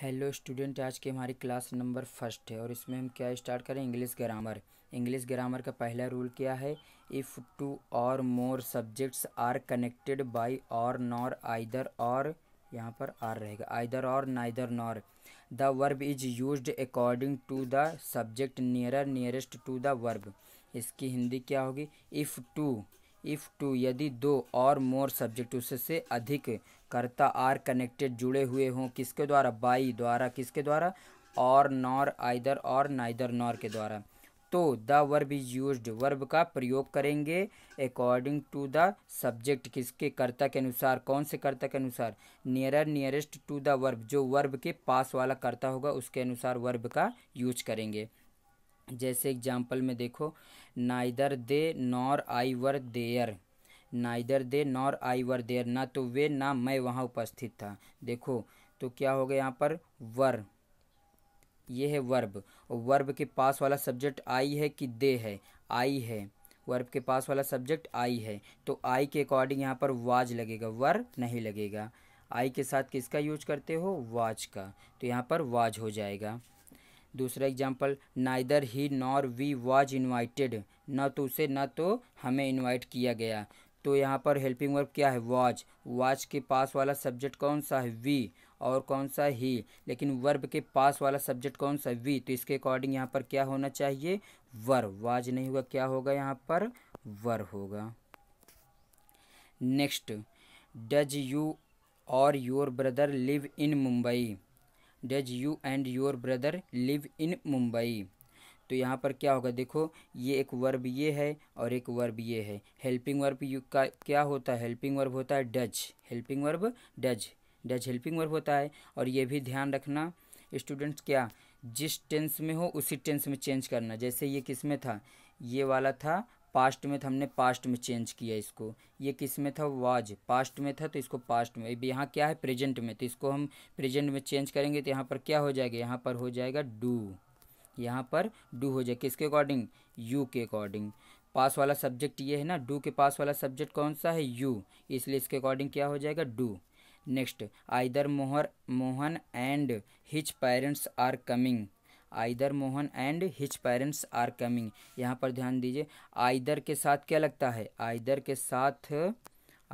hello student आज की हमारी क्लास नंबर फर्स्ट है और इसमें हम क्या स्टार्ट करें इंग्लिश ग्रामर इंग्लिश ग्रामर का पहला रूल क्या है if two or more subjects are connected by or nor either or यहाँ पर आर रहेगा either or neither nor the verb is use according to the subject nearer nearest to the verb इसकी हिंदी क्या होगी if two if two यदि दो और more subject उससे अधिक कर्ता आर कनेक्टेड जुड़े हुए हों किसके द्वारा बाई द्वारा किसके द्वारा or nor either or neither nor के द्वारा तो the verb is use verb का प्रयोग करेंगे अकॉर्डिंग टू द सब्जेक्ट किसके कर्ता के अनुसार कौन से कर्ता के अनुसार nearer nearest to the verb जो वर्ब के पास वाला कर्ता होगा उसके अनुसार वर्ब का यूज करेंगे जैसे एग्जाम्पल में देखो neither they nor I were there neither they nor I were there ना तो वे ना मैं वहाँ उपस्थित था देखो तो क्या हो गया यहाँ पर वर ये है वर्ब और वर्ब के पास वाला सब्जेक्ट आई है कि दे है आई है वर्ब के पास वाला सब्जेक्ट आई है तो आई के अकॉर्डिंग यहाँ पर वाज लगेगा वर नहीं लगेगा आई के साथ किसका यूज करते हो वाज का तो यहाँ पर वाज हो जाएगा दूसरा example neither he nor we was invited न तो उसे न तो हमें इन्वाइट किया गया तो यहाँ पर हेल्पिंग वर्ब क्या है वॉच वॉच के पास वाला सब्जेक्ट कौन सा है वी और कौन सा ही लेकिन वर्ब के पास वाला सब्जेक्ट कौन सा वी तो इसके अकॉर्डिंग यहाँ पर क्या होना चाहिए वर वाज नहीं होगा क्या होगा यहाँ पर वर होगा next does you or your brother live in Mumbai does you and your brother live in Mumbai तो यहाँ पर क्या होगा देखो ये एक वर्ब ये है और एक वर्ब ये है हेल्पिंग वर्ब यू का क्या होता है हेल्पिंग वर्ब होता है does helping verb does does helping verb होता है और ये भी ध्यान रखना स्टूडेंट्स क्या जिस टेंस में हो उसी टेंस में चेंज करना जैसे ये किस में था ये वाला था पास्ट में था हमने पास्ट में चेंज किया इसको ये किस में था वाज पास्ट में था तो इसको पास्ट में अभी यहाँ क्या है प्रेजेंट में तो इसको हम प्रेजेंट में चेंज करेंगे तो यहाँ पर क्या हो जाएगा यहाँ पर हो जाएगा डू यहाँ पर डू हो जाएगा किसके अकॉर्डिंग यू के अकॉर्डिंग पास वाला सब्जेक्ट ये है ना डू के पास वाला सब्जेक्ट कौन सा है यू इसलिए इसके अकॉर्डिंग क्या हो जाएगा डू नेक्स्ट आइदर मोहर Mohan and his parents are coming either Mohan and his parents are coming यहाँ पर ध्यान दीजिए आइदर के साथ क्या लगता है आइदर के साथ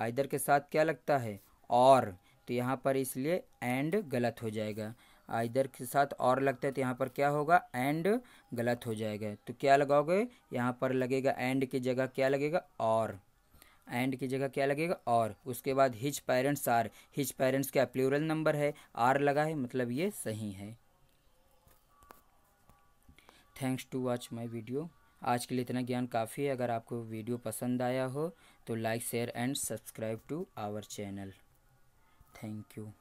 आइदर के साथ क्या लगता है और तो यहाँ पर इसलिए एंड गलत हो जाएगा आइदर के साथ और लगता है तो यहाँ पर क्या होगा एंड गलत हो जाएगा तो क्या लगाओगे यहाँ पर लगेगा एंड की जगह क्या लगेगा और एंड की जगह क्या लगेगा और उसके बाद his parents are his parents का प्लूरल नंबर है आर लगा है मतलब ये सही है thanks to watch my video आज के लिए इतना ज्ञान काफ़ी है अगर आपको वीडियो पसंद आया हो तो like share and subscribe to our channel thank you